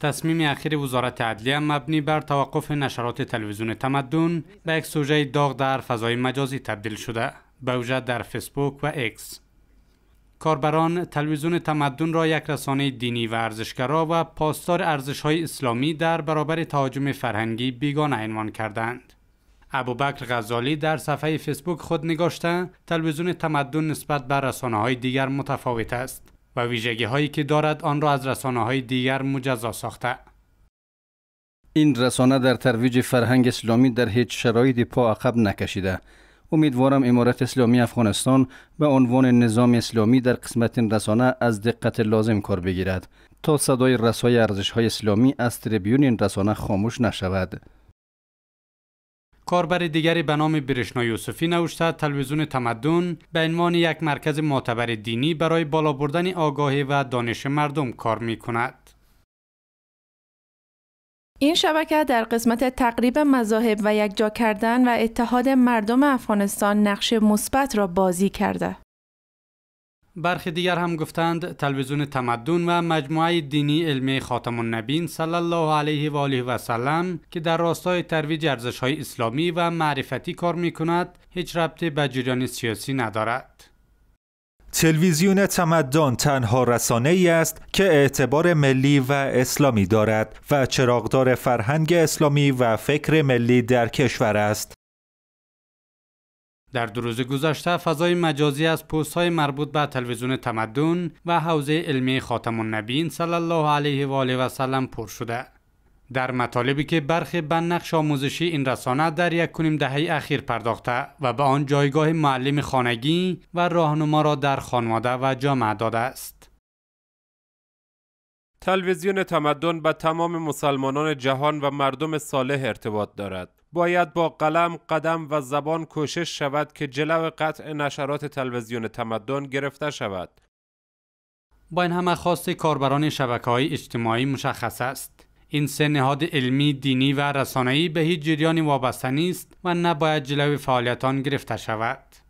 تصمیم اخیر وزارت عدلیه مبنی بر توقف نشرات تلویزیون تمدن به یک سوژه داغ در فضای مجازی تبدیل شده وجه در فیسبوک و اکس کاربران تلویزیون تمدن را یک رسانه دینی و ارزشگرا و پاسدار ارزشهای اسلامی در برابر تهاجم فرهنگی بیگانه عنوان کردند ابوبکر غزالی در صفحه فیسبوک خود نگاشته تلویزیون تمدن نسبت به رسانه های دیگر متفاوت است و ویژگی هایی که دارد آن را از رسانه های دیگر مجزا ساخته. این رسانه در ترویج فرهنگ اسلامی در هیچ شرایطی پا عقب نکشیده. امیدوارم امارت اسلامی افغانستان به عنوان نظام اسلامی در قسمت این رسانه از دقت لازم کار بگیرد تا صدای رسای ارزش های اسلامی از تریبیون این رسانه خاموش نشود. کاربر دیگری به نام برشنا یوسفی نوشته تلویزیون تمدن به عنوان یک مرکز معتبر دینی برای بالا بردن آگاهی و دانش مردم کار می کند. این شبکه در قسمت تقریب مذاهب و یکجا کردن و اتحاد مردم افغانستان نقش مثبت را بازی کرده. برخی دیگر هم گفتند تلویزیون تمدن و مجموعه دینی علمی خاتم النبین صلی الله علیه و آله و سلم که در راستای ترویج ارزش های اسلامی و معرفتی کار می کند هیچ ربطی به جریان سیاسی ندارد. تلویزیون تمدن تنها رسانه ای است که اعتبار ملی و اسلامی دارد و چراغدار فرهنگ اسلامی و فکر ملی در کشور است. در دو روز گذشته فضای مجازی از پوست های مربوط به تلویزیون تمدن و حوزه علمی خاتم النبیین صلی الله علیه و آله و سلم پر شده در مطالبی که برخی به نقش آموزشی این رسانه در یک کنیم دهه اخیر پرداخته و به آن جایگاه معلم خانگی و راهنما را در خانواده و جامعه داده است تلویزیون تمدن به تمام مسلمانان جهان و مردم صالح ارتباط دارد. باید با قلم، قدم و زبان کوشش شود که جلو قطع نشرات تلویزیون تمدن گرفته شود. با این همه خواست کاربران شبکه های اجتماعی مشخص است. این سه نهاد علمی، دینی و رسانه‌ای به هیچ جریانی وابسته نیست و نباید جلو فعالیتان گرفته شود.